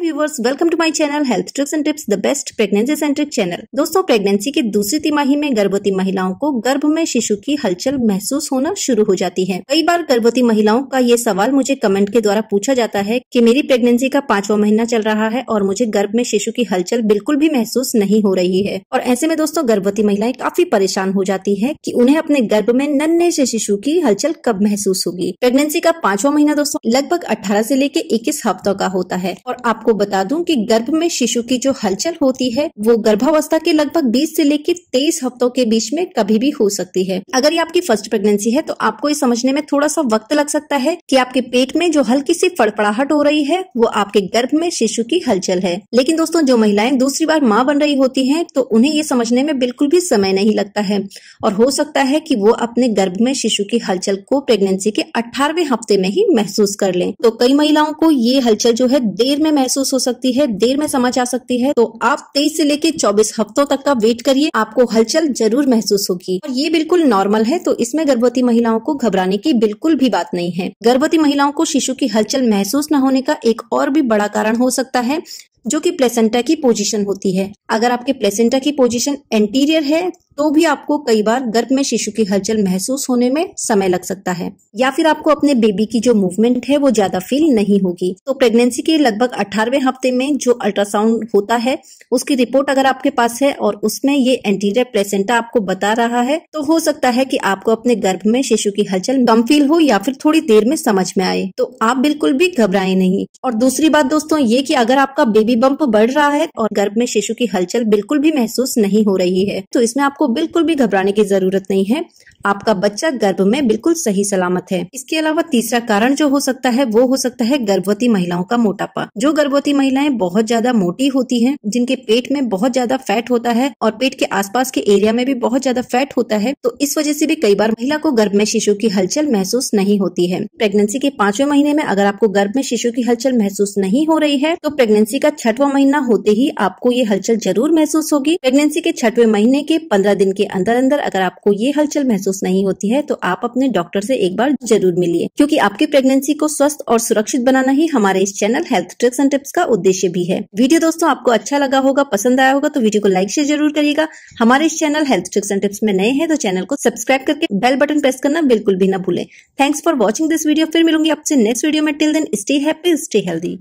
viewers welcome to my channel health tricks and tips the best pregnancy centric channel दोस्तों pregnancy की दूसरी तिमाही में गर्भवती महिलाओं को गर्भ में शिशु की हलचल महसूस होना शुरू हो जाती है कई बार गर्भवती महिलाओं का ये सवाल मुझे कमेंट के द्वारा पूछा जाता है की मेरी प्रेगनेंसी का पांचवा महीना चल रहा है और मुझे गर्भ में शिशु की हलचल बिल्कुल भी महसूस नहीं हो रही है और ऐसे में दोस्तों गर्भवती महिलाएं काफी परेशान हो जाती है की उन्हें अपने गर्भ में नन्हे से शिशु की हलचल कब महसूस होगी प्रेगनेंसी का पांचवा महीना दोस्तों लगभग अठारह से लेकर इक्कीस हफ्तों का होता है और आपको आपको बता दूं कि गर्भ में शिशु की जो हलचल होती है वो गर्भावस्था के लगभग 20 से लेकर तेईस हफ्तों के बीच में कभी भी हो सकती है अगर ये आपकी फर्स्ट प्रेगनेंसी है तो आपको ये समझने में थोड़ा सा वक्त लग सकता है कि आपके पेट में जो हल्की सी फड़फड़ाहट हो रही है वो आपके गर्भ में शिशु की हलचल है लेकिन दोस्तों जो महिलाएं दूसरी बार माँ बन रही होती है तो उन्हें ये समझने में बिल्कुल भी समय नहीं लगता है और हो सकता है की वो अपने गर्भ में शिशु की हलचल को प्रेगनेंसी के अठारवे हफ्ते में ही महसूस कर ले तो कई महिलाओं को ये हलचल जो है देर में महसूस महसूस हो सकती है देर में समझ आ सकती है तो आप तेईस से लेकर चौबीस हफ्तों तक का वेट करिए आपको हलचल जरूर महसूस होगी और ये बिल्कुल नॉर्मल है तो इसमें गर्भवती महिलाओं को घबराने की बिल्कुल भी बात नहीं है गर्भवती महिलाओं को शिशु की हलचल महसूस न होने का एक और भी बड़ा कारण हो सकता है जो कि प्लेसेंटा की पोजीशन होती है अगर आपके प्लेसेंटा की पोजीशन एंटीरियर है तो भी आपको कई बार गर्भ में शिशु की हलचल महसूस होने में समय लग सकता है या फिर आपको अपने बेबी की जो मूवमेंट है वो ज्यादा फील नहीं होगी तो प्रेगनेंसी के लगभग अठारवे हफ्ते में जो अल्ट्रासाउंड होता है उसकी रिपोर्ट अगर आपके पास है और उसमें ये एंटीरियर प्लेसेंटा आपको बता रहा है तो हो सकता है की आपको अपने गर्भ में शिशु की हलचल कम फील हो या फिर थोड़ी देर में समझ में आए तो आप बिल्कुल भी घबराए नहीं और दूसरी बात दोस्तों ये की अगर आपका बेबी बम्प बढ़ रहा है और गर्भ में शिशु की हलचल बिल्कुल भी महसूस नहीं हो रही है तो इसमें आपको आपको बिल्कुल भी घबराने की जरूरत नहीं है आपका बच्चा गर्भ में बिल्कुल सही सलामत है इसके अलावा तीसरा कारण जो हो सकता है वो हो सकता है गर्भवती महिलाओं का मोटापा जो गर्भवती महिलाएं बहुत ज्यादा मोटी होती हैं जिनके पेट में बहुत ज्यादा फैट होता है और पेट के आसपास के एरिया में भी बहुत ज्यादा फैट होता है तो इस वजह से भी कई बार महिला को गर्भ में शिशु की हलचल महसूस नहीं होती है प्रेगनेंसी के पांचवें महीने में अगर आपको गर्भ में शिशु की हलचल महसूस नहीं हो रही है तो प्रेगनेंसी का छठवा महीना होते ही आपको ये हलचल जरूर महसूस होगी प्रेगनेंसी के छठवे महीने के पंद्रह पंद्रह दिन के अंदर अंदर अगर आपको ये हलचल महसूस नहीं होती है तो आप अपने डॉक्टर से एक बार जरूर मिलिए क्योंकि आपकी प्रेगनेंसी को स्वस्थ और सुरक्षित बनाना ही हमारे इस channel health tricks and tips का उद्देश्य भी है वीडियो दोस्तों आपको अच्छा लगा होगा पसंद आया होगा तो वीडियो को लाइक शेयर जरूर करिएगा हमारे इस channel health tricks and tips में नए हैं तो चैनल को सब्सक्राइब करके बेल बटन प्रेस करना बिल्कुल भी ना भूले thanks for watching this video फिर मिलूंगी आपसे नेक्स्ट वीडियो में till then stay happy stay healthy